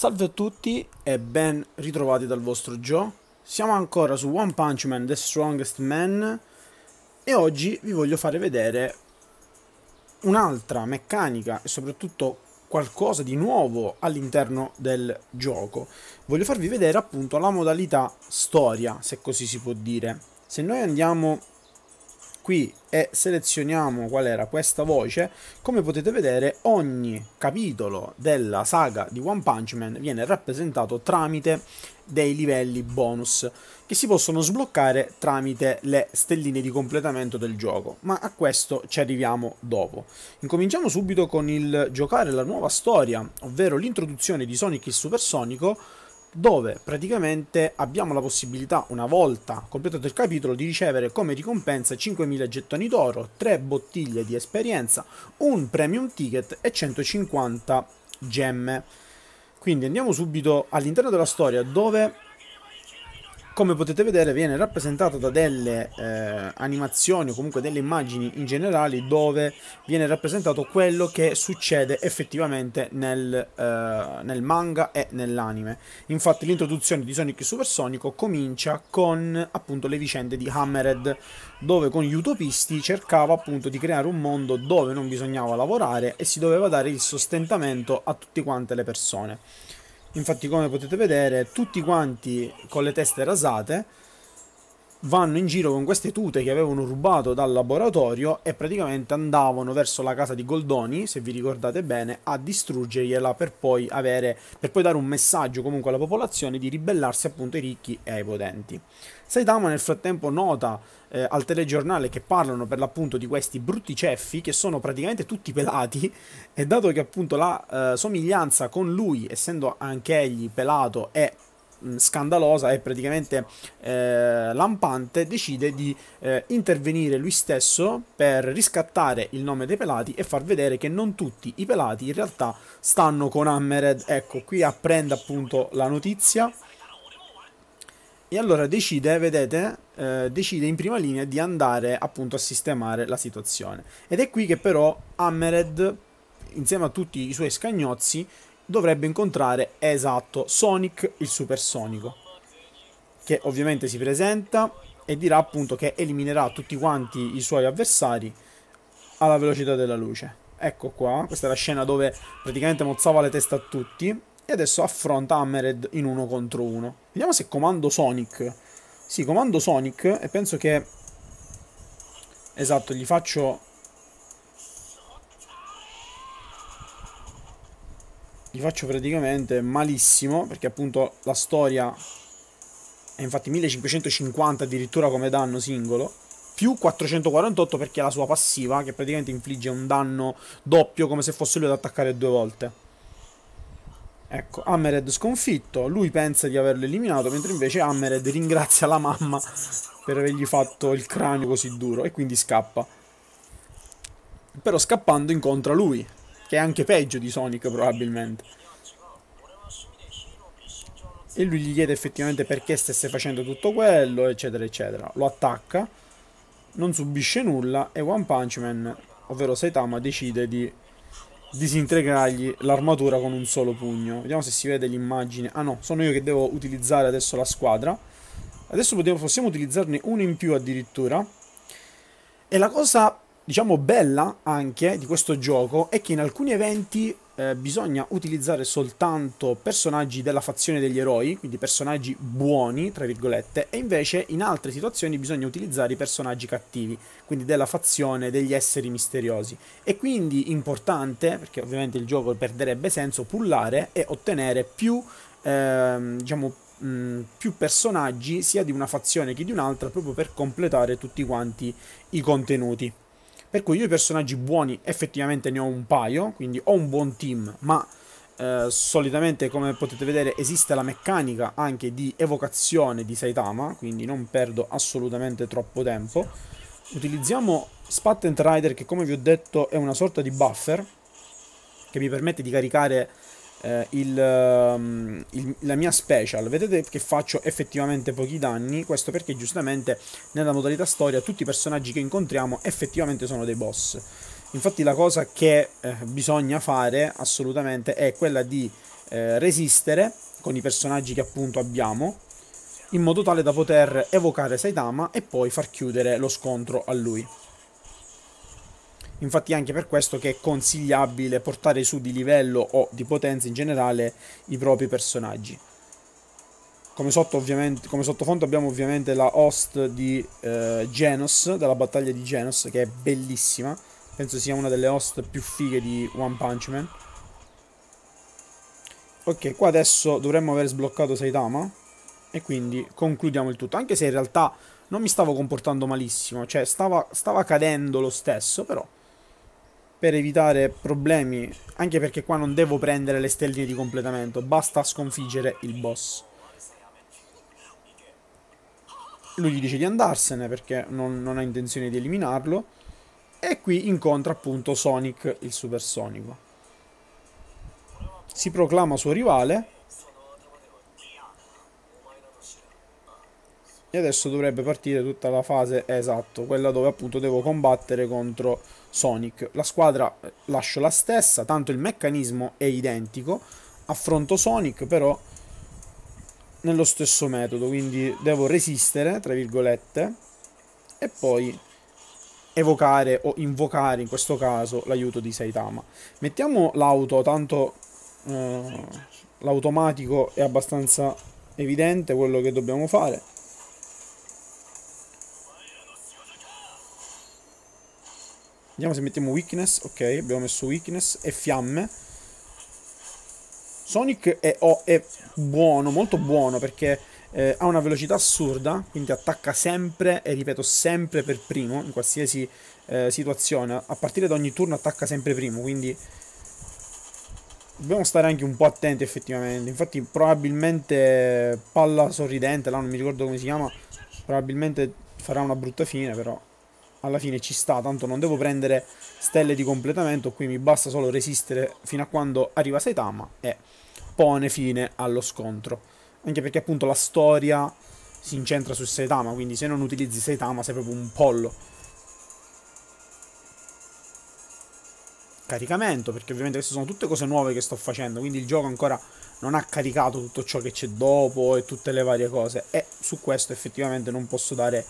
Salve a tutti e ben ritrovati dal vostro Joe. Siamo ancora su One Punch Man The Strongest Man e oggi vi voglio fare vedere un'altra meccanica e soprattutto qualcosa di nuovo all'interno del gioco. Voglio farvi vedere appunto la modalità storia, se così si può dire. Se noi andiamo qui e selezioniamo qual era questa voce, come potete vedere ogni capitolo della saga di One Punch Man viene rappresentato tramite dei livelli bonus che si possono sbloccare tramite le stelline di completamento del gioco, ma a questo ci arriviamo dopo. Incominciamo subito con il giocare la nuova storia, ovvero l'introduzione di Sonic il Supersonico dove praticamente abbiamo la possibilità, una volta completato il capitolo, di ricevere come ricompensa 5.000 gettoni d'oro, 3 bottiglie di esperienza, un premium ticket e 150 gemme. Quindi andiamo subito all'interno della storia dove come potete vedere viene rappresentata da delle eh, animazioni o comunque delle immagini in generale dove viene rappresentato quello che succede effettivamente nel, eh, nel manga e nell'anime. Infatti l'introduzione di Sonic Supersonico comincia con appunto le vicende di Hammered dove con gli utopisti cercava appunto di creare un mondo dove non bisognava lavorare e si doveva dare il sostentamento a tutte quante le persone. Infatti, come potete vedere, tutti quanti con le teste rasate vanno in giro con queste tute che avevano rubato dal laboratorio e praticamente andavano verso la casa di Goldoni, se vi ricordate bene, a distruggergliela per poi, avere, per poi dare un messaggio comunque alla popolazione di ribellarsi appunto ai ricchi e ai potenti. Saitama nel frattempo nota eh, al telegiornale che parlano per l'appunto di questi brutti ceffi che sono praticamente tutti pelati e dato che appunto la eh, somiglianza con lui, essendo anche egli pelato, è mm, scandalosa è praticamente eh, lampante decide di eh, intervenire lui stesso per riscattare il nome dei pelati e far vedere che non tutti i pelati in realtà stanno con Hammered ecco qui apprende appunto la notizia e allora decide, vedete, eh, decide in prima linea di andare appunto a sistemare la situazione. Ed è qui che però Hammered, insieme a tutti i suoi scagnozzi, dovrebbe incontrare, esatto, Sonic il supersonico. Che ovviamente si presenta e dirà appunto che eliminerà tutti quanti i suoi avversari alla velocità della luce. Ecco qua, questa è la scena dove praticamente mozzava le teste a tutti e adesso affronta Hammered in uno contro uno. Vediamo se comando Sonic. Sì, comando Sonic e penso che... Esatto, gli faccio... Gli faccio praticamente malissimo, perché appunto la storia è infatti 1550 addirittura come danno singolo più 448 perché è la sua passiva che praticamente infligge un danno doppio come se fosse lui ad attaccare due volte. Ecco, Hammered sconfitto, lui pensa di averlo eliminato, mentre invece Hammered ringrazia la mamma per avergli fatto il cranio così duro e quindi scappa. Però scappando incontra lui, che è anche peggio di Sonic probabilmente. E lui gli chiede effettivamente perché stesse facendo tutto quello, eccetera, eccetera. Lo attacca, non subisce nulla e One Punch Man, ovvero Saitama, decide di disintegrargli l'armatura con un solo pugno. Vediamo se si vede l'immagine. Ah no, sono io che devo utilizzare adesso la squadra. Adesso possiamo, utilizzarne uno in più addirittura. E la cosa, diciamo, bella anche di questo gioco è che in alcuni eventi eh, bisogna utilizzare soltanto personaggi della fazione degli eroi, quindi personaggi buoni, tra virgolette, e invece in altre situazioni bisogna utilizzare i personaggi cattivi, quindi della fazione degli esseri misteriosi. E quindi importante, perché ovviamente il gioco perderebbe senso, pullare e ottenere più, ehm, diciamo, mm, più personaggi sia di una fazione che di un'altra proprio per completare tutti quanti i contenuti. Per cui io i personaggi buoni effettivamente ne ho un paio, quindi ho un buon team, ma eh, solitamente come potete vedere esiste la meccanica anche di evocazione di Saitama, quindi non perdo assolutamente troppo tempo. Utilizziamo Spat and Rider che come vi ho detto è una sorta di buffer che mi permette di caricare eh, il, um, il, la mia special. Vedete che faccio effettivamente pochi danni, questo perché giustamente nella modalità storia tutti i personaggi che incontriamo effettivamente sono dei boss. Infatti la cosa che eh, bisogna fare assolutamente è quella di eh, resistere con i personaggi che appunto abbiamo in modo tale da poter evocare Saitama e poi far chiudere lo scontro a lui. Infatti è anche per questo che è consigliabile portare su di livello o di potenza in generale i propri personaggi. Come, sotto come sottofondo abbiamo ovviamente la host di eh, Genos, della battaglia di Genos, che è bellissima. Penso sia una delle host più fighe di One Punch Man. Ok, qua adesso dovremmo aver sbloccato Saitama. E quindi concludiamo il tutto. Anche se in realtà non mi stavo comportando malissimo. Cioè, stava, stava cadendo lo stesso, però per evitare problemi, anche perché qua non devo prendere le stelline di completamento, basta sconfiggere il boss. Lui gli dice di andarsene perché non, non ha intenzione di eliminarlo e qui incontra appunto Sonic il supersonico. Si proclama suo rivale e adesso dovrebbe partire tutta la fase esatto, quella dove appunto devo combattere contro Sonic. La squadra eh, lascio la stessa, tanto il meccanismo è identico. Affronto Sonic però nello stesso metodo, quindi devo resistere, tra virgolette, e poi evocare o invocare in questo caso l'aiuto di Saitama. Mettiamo l'auto, tanto eh, l'automatico è abbastanza evidente quello che dobbiamo fare. Vediamo se mettiamo weakness. Ok, abbiamo messo weakness e fiamme. Sonic è, oh, è buono, molto buono perché eh, ha una velocità assurda, quindi attacca sempre e ripeto sempre per primo in qualsiasi eh, situazione. A partire da ogni turno attacca sempre primo, quindi dobbiamo stare anche un po' attenti effettivamente. Infatti probabilmente palla sorridente, là non mi ricordo come si chiama, probabilmente farà una brutta fine però alla fine ci sta, tanto non devo prendere stelle di completamento, qui mi basta solo resistere fino a quando arriva Saitama e pone fine allo scontro. Anche perché appunto la storia si incentra su Saitama, quindi se non utilizzi Saitama sei proprio un pollo. Caricamento, perché ovviamente queste sono tutte cose nuove che sto facendo, quindi il gioco ancora non ha caricato tutto ciò che c'è dopo e tutte le varie cose. E su questo effettivamente non posso dare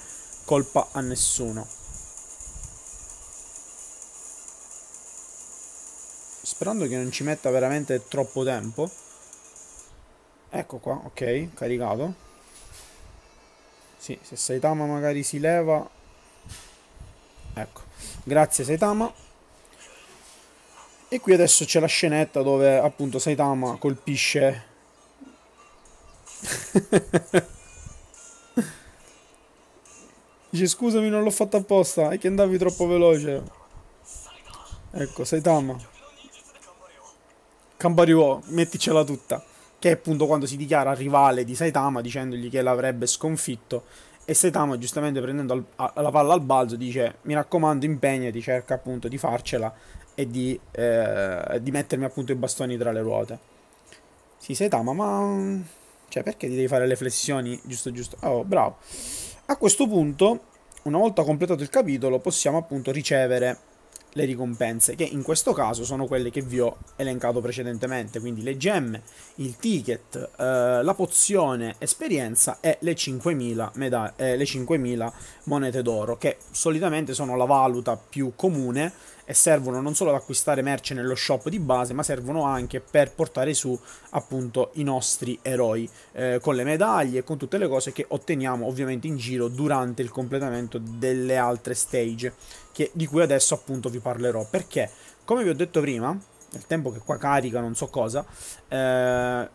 colpa a nessuno. sperando che non ci metta veramente troppo tempo. Ecco qua, ok, caricato. Sì, se Saitama magari si leva... Ecco, grazie Saitama. E qui adesso c'è la scenetta dove appunto Saitama colpisce... Dice scusami non l'ho fatto apposta, è che andavi troppo veloce. Ecco, Saitama. Cambariuo, metticela tutta. Che è appunto quando si dichiara rivale di Saitama dicendogli che l'avrebbe sconfitto. E Saitama, giustamente prendendo al, a, la palla al balzo, dice: Mi raccomando, impegnati, cerca appunto di farcela e di, eh, di mettermi appunto i bastoni tra le ruote. Sì, Saitama, ma. Cioè, perché ti devi fare le flessioni? Giusto, giusto. Oh, bravo. A questo punto, una volta completato il capitolo, possiamo appunto ricevere le ricompense, che in questo caso sono quelle che vi ho elencato precedentemente, quindi le gemme, il ticket, eh, la pozione esperienza e le 5.000, meda- eh, le 5.000 monete d'oro, che solitamente sono la valuta più comune e servono non solo ad acquistare merce nello shop di base, ma servono anche per portare su appunto i nostri eroi eh, con le medaglie e con tutte le cose che otteniamo ovviamente in giro durante il completamento delle altre stage che, di cui adesso appunto vi parlerò. Perché, come vi ho detto prima, nel tempo che qua carica non so cosa, eh,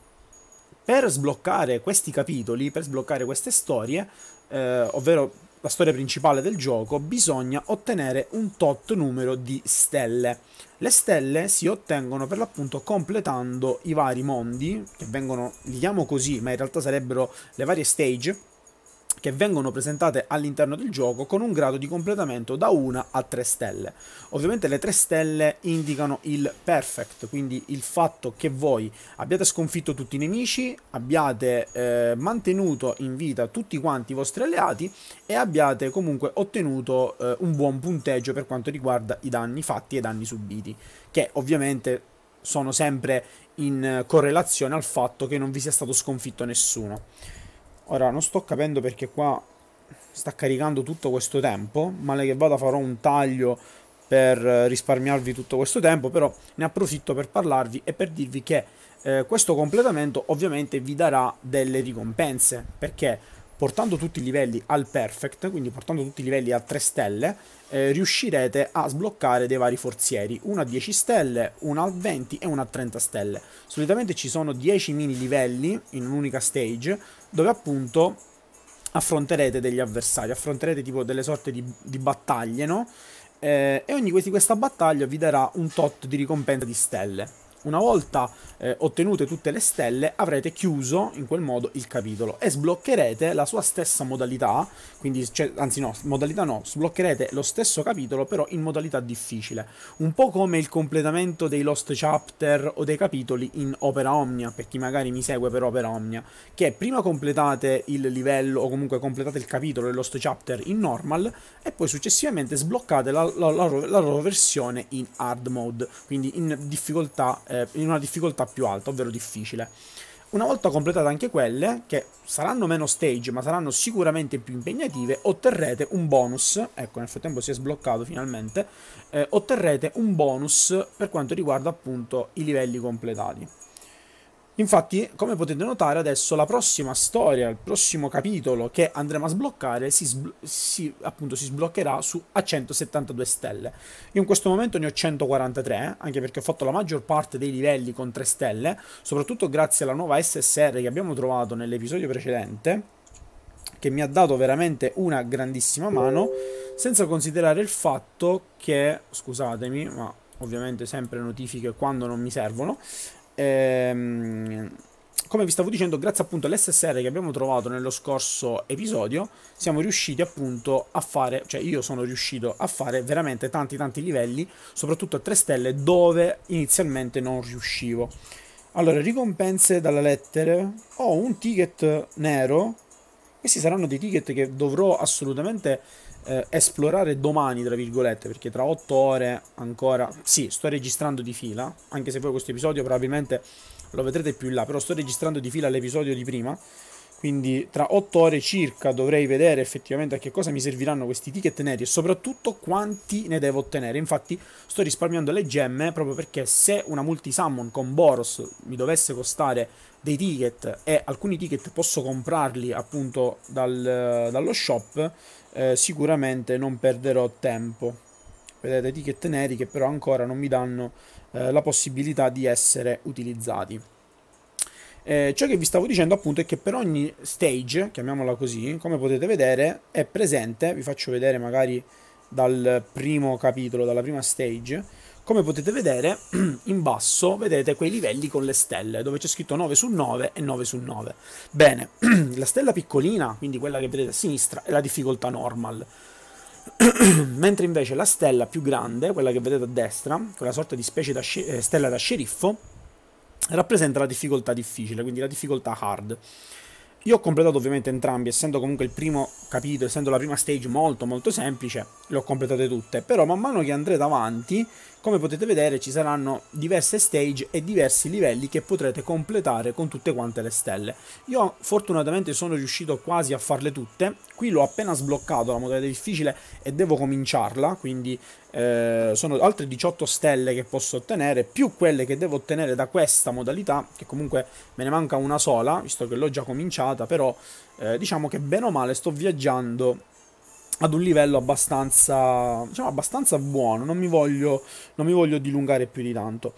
per sbloccare questi capitoli, per sbloccare queste storie, eh, ovvero la storia principale del gioco, bisogna ottenere un tot numero di stelle. Le stelle si ottengono per l'appunto completando i vari mondi, che vengono, li chiamo così, ma in realtà sarebbero le varie stage, che vengono presentate all'interno del gioco con un grado di completamento da 1 a 3 stelle. Ovviamente le 3 stelle indicano il perfect, quindi il fatto che voi abbiate sconfitto tutti i nemici, abbiate eh, mantenuto in vita tutti quanti i vostri alleati e abbiate comunque ottenuto eh, un buon punteggio per quanto riguarda i danni fatti e i danni subiti, che ovviamente sono sempre in eh, correlazione al fatto che non vi sia stato sconfitto nessuno. Ora non sto capendo perché qua sta caricando tutto questo tempo, male che vada farò un taglio per eh, risparmiarvi tutto questo tempo, però ne approfitto per parlarvi e per dirvi che eh, questo completamento ovviamente vi darà delle ricompense, perché portando tutti i livelli al perfect, quindi portando tutti i livelli a 3 stelle, eh, riuscirete a sbloccare dei vari forzieri, una a 10 stelle, una a 20 e una a 30 stelle. Solitamente ci sono 10 mini livelli in un'unica stage, dove appunto affronterete degli avversari, affronterete tipo delle sorte di, di battaglie, no? Eh, e ogni questa battaglia vi darà un tot di ricompensa di stelle. Una volta eh, ottenute tutte le stelle avrete chiuso in quel modo il capitolo e sbloccherete la sua stessa modalità, quindi cioè, anzi no, modalità no, sbloccherete lo stesso capitolo però in modalità difficile, un po' come il completamento dei Lost Chapter o dei capitoli in Opera Omnia, per chi magari mi segue per Opera Omnia, che prima completate il livello o comunque completate il capitolo del Lost Chapter in normal e poi successivamente sbloccate la, la, la, la loro versione in hard mode, quindi in difficoltà eh, eh, in una difficoltà più alta, ovvero difficile. Una volta completate anche quelle, che saranno meno stage ma saranno sicuramente più impegnative, otterrete un bonus, ecco nel frattempo si è sbloccato finalmente, eh, otterrete un bonus per quanto riguarda appunto i livelli completati. Infatti, come potete notare adesso, la prossima storia, il prossimo capitolo che andremo a sbloccare si, sbl si, appunto, si sbloccherà su a 172 stelle. Io in questo momento ne ho 143, eh, anche perché ho fatto la maggior parte dei livelli con 3 stelle, soprattutto grazie alla nuova SSR che abbiamo trovato nell'episodio precedente, che mi ha dato veramente una grandissima mano, senza considerare il fatto che, scusatemi, ma ovviamente sempre notifiche quando non mi servono, ehm, come vi stavo dicendo, grazie appunto all'SSR che abbiamo trovato nello scorso episodio, siamo riusciti appunto a fare, cioè io sono riuscito a fare veramente tanti tanti livelli, soprattutto a 3 stelle, dove inizialmente non riuscivo. Allora, ricompense dalla lettera. Ho un ticket nero. Questi saranno dei ticket che dovrò assolutamente eh, esplorare domani, tra virgolette, perché tra 8 ore ancora... Sì, sto registrando di fila, anche se poi questo episodio probabilmente lo vedrete più in là, però sto registrando di fila l'episodio di prima. Quindi tra 8 ore circa dovrei vedere effettivamente a che cosa mi serviranno questi ticket neri e soprattutto quanti ne devo ottenere. Infatti sto risparmiando le gemme proprio perché se una multisummon con Boros mi dovesse costare dei ticket e alcuni ticket posso comprarli appunto dal, dallo shop, eh, sicuramente non perderò tempo. Vedete ticket neri che però ancora non mi danno eh, la possibilità di essere utilizzati. Eh, ciò che vi stavo dicendo appunto è che per ogni stage, chiamiamola così, come potete vedere, è presente, vi faccio vedere magari dal primo capitolo, dalla prima stage, come potete vedere in basso vedete quei livelli con le stelle, dove c'è scritto 9 su 9 e 9 su 9. Bene, la stella piccolina, quindi quella che vedete a sinistra, è la difficoltà normal. Mentre invece la stella più grande, quella che vedete a destra, quella sorta di specie da eh, stella da sceriffo, rappresenta la difficoltà difficile, quindi la difficoltà hard. Io ho completato ovviamente entrambi, essendo comunque il primo capitolo, essendo la prima stage molto molto semplice, le ho completate tutte, però man mano che andrete avanti come potete vedere ci saranno diverse stage e diversi livelli che potrete completare con tutte quante le stelle. Io fortunatamente sono riuscito quasi a farle tutte, qui l'ho appena sbloccato la modalità difficile e devo cominciarla, quindi eh, sono altre 18 stelle che posso ottenere, più quelle che devo ottenere da questa modalità, che comunque me ne manca una sola, visto che l'ho già cominciata, però eh, diciamo che bene o male sto viaggiando ad un livello abbastanza, diciamo, abbastanza buono, non mi, voglio, non mi voglio dilungare più di tanto.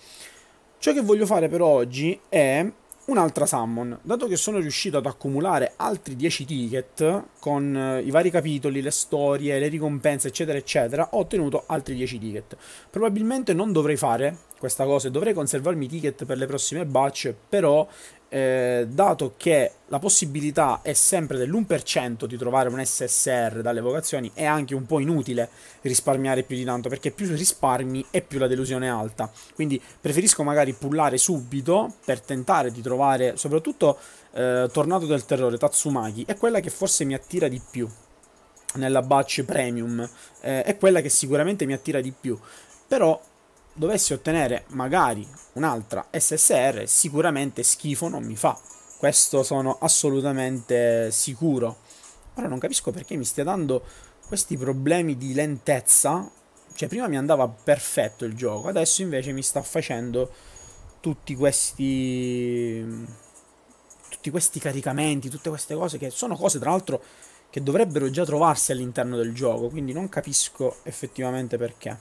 Ciò che voglio fare per oggi è un'altra summon. Dato che sono riuscito ad accumulare altri 10 ticket con eh, i vari capitoli, le storie, le ricompense, eccetera, eccetera, ho ottenuto altri 10 ticket. Probabilmente non dovrei fare questa cosa e dovrei conservarmi i ticket per le prossime batch, però eh, dato che la possibilità è sempre dell'1% di trovare un SSR dalle vocazioni, è anche un po' inutile risparmiare più di tanto, perché più risparmi e più la delusione è alta. Quindi preferisco magari pullare subito per tentare di trovare, soprattutto eh, Tornato del Terrore, Tatsumaki, è quella che forse mi attira di più nella batch premium, eh, è quella che sicuramente mi attira di più. Però dovessi ottenere magari un'altra SSR, sicuramente schifo non mi fa. Questo sono assolutamente sicuro. Ora non capisco perché mi stia dando questi problemi di lentezza. Cioè, prima mi andava perfetto il gioco, adesso invece mi sta facendo tutti questi tutti questi caricamenti, tutte queste cose che sono cose tra l'altro che dovrebbero già trovarsi all'interno del gioco, quindi non capisco effettivamente perché.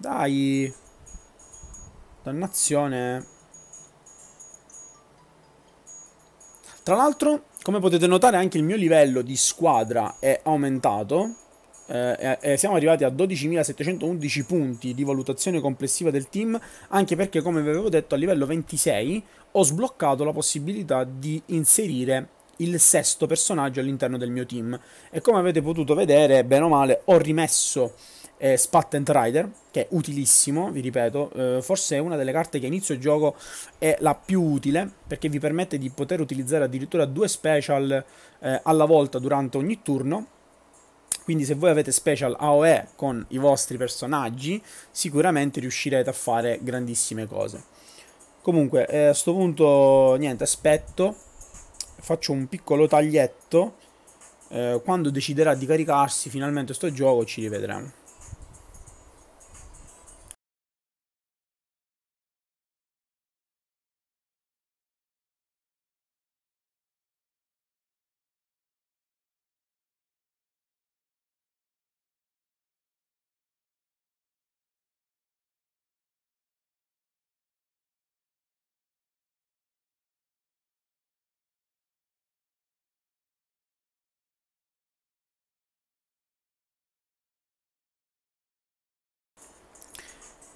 Dai. Dannazione. Tra l'altro, come potete notare, anche il mio livello di squadra è aumentato. Eh, eh, eh siamo arrivati a 12.711 punti di valutazione complessiva del team, anche perché, come vi avevo detto, a livello 26 ho sbloccato la possibilità di inserire il sesto personaggio all'interno del mio team. E come avete potuto vedere, bene o male, ho rimesso eh, Spat Rider, che è utilissimo, vi ripeto, eh, forse è una delle carte che inizio gioco è la più utile, perché vi permette di poter utilizzare addirittura due special eh, alla volta durante ogni turno, quindi se voi avete special AOE con i vostri personaggi, sicuramente riuscirete a fare grandissime cose. Comunque, eh, a questo punto, niente, aspetto, faccio un piccolo taglietto, eh, quando deciderà di caricarsi finalmente sto gioco ci rivedremo.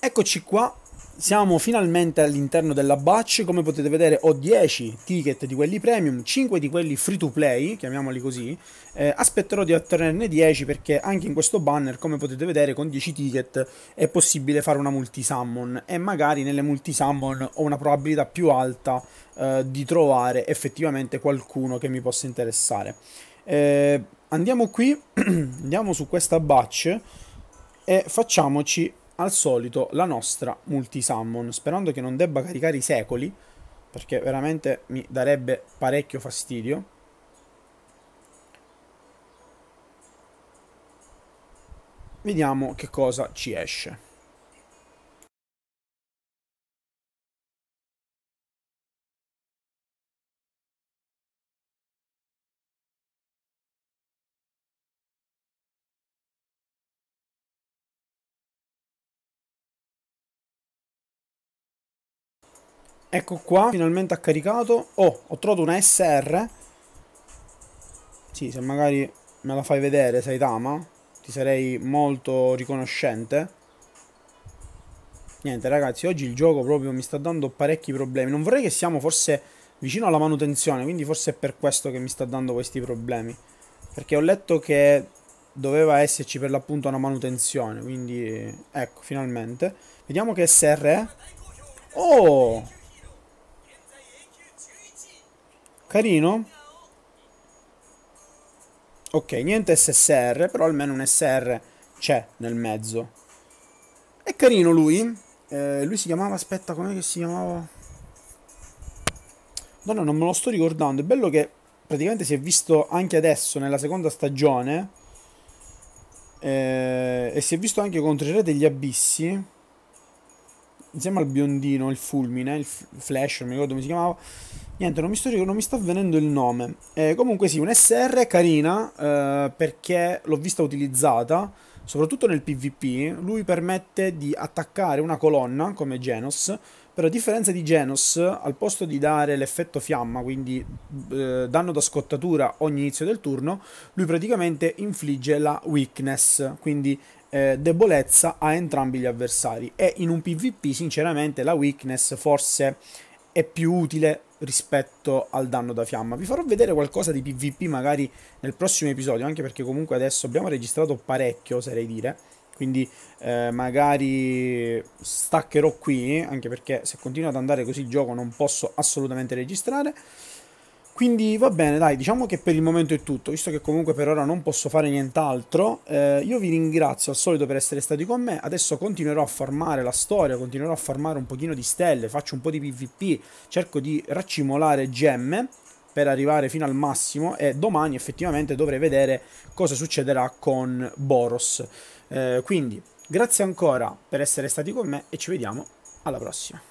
Eccoci qua, siamo finalmente all'interno della batch, come potete vedere ho 10 ticket di quelli premium, 5 di quelli free to play, chiamiamoli così, eh, aspetterò di ottenerne 10 perché anche in questo banner come potete vedere con 10 ticket è possibile fare una multi-summon e magari nelle multi-summon ho una probabilità più alta eh, di trovare effettivamente qualcuno che mi possa interessare. Eh, andiamo qui, andiamo su questa batch e facciamoci al solito la nostra multi-summon, sperando che non debba caricare i secoli, perché veramente mi darebbe parecchio fastidio. Vediamo che cosa ci esce. Ecco qua, finalmente ha caricato. Oh, ho trovato una SR. Sì, se magari me la fai vedere, Saitama, ti sarei molto riconoscente. Niente, ragazzi, oggi il gioco proprio mi sta dando parecchi problemi. Non vorrei che siamo forse vicino alla manutenzione, quindi forse è per questo che mi sta dando questi problemi. Perché ho letto che doveva esserci per l'appunto una manutenzione, quindi ecco, finalmente. Vediamo che SR è. Oh! Carino. Ok, niente SSR, però almeno un SR c'è nel mezzo. È carino lui. Eh, lui si chiamava, aspetta, com'è che si chiamava? Donna, non me lo sto ricordando. È bello che praticamente si è visto anche adesso, nella seconda stagione. Eh, e si è visto anche contro il re degli abissi. Insieme al biondino, il fulmine, il flash, non mi ricordo come si chiamava Niente, non mi, sto, non mi sta avvenendo il nome. Eh, comunque sì, un SR è carina eh, perché l'ho vista utilizzata, soprattutto nel PvP. Lui permette di attaccare una colonna come Genos, però a differenza di Genos, al posto di dare l'effetto fiamma, quindi eh, danno da scottatura ogni inizio del turno, lui praticamente infligge la weakness, quindi eh, debolezza a entrambi gli avversari. E in un PvP, sinceramente, la weakness forse è più utile rispetto al danno da fiamma. Vi farò vedere qualcosa di PvP magari nel prossimo episodio, anche perché comunque adesso abbiamo registrato parecchio, oserei dire. Quindi eh, magari staccherò qui, anche perché se continua ad andare così il gioco non posso assolutamente registrare. Quindi va bene, dai, diciamo che per il momento è tutto, visto che comunque per ora non posso fare nient'altro, eh, io vi ringrazio al solito per essere stati con me, adesso continuerò a farmare la storia, continuerò a farmare un pochino di stelle, faccio un po' di pvp, cerco di raccimolare gemme per arrivare fino al massimo e domani effettivamente dovrei vedere cosa succederà con Boros. Eh, quindi grazie ancora per essere stati con me e ci vediamo alla prossima.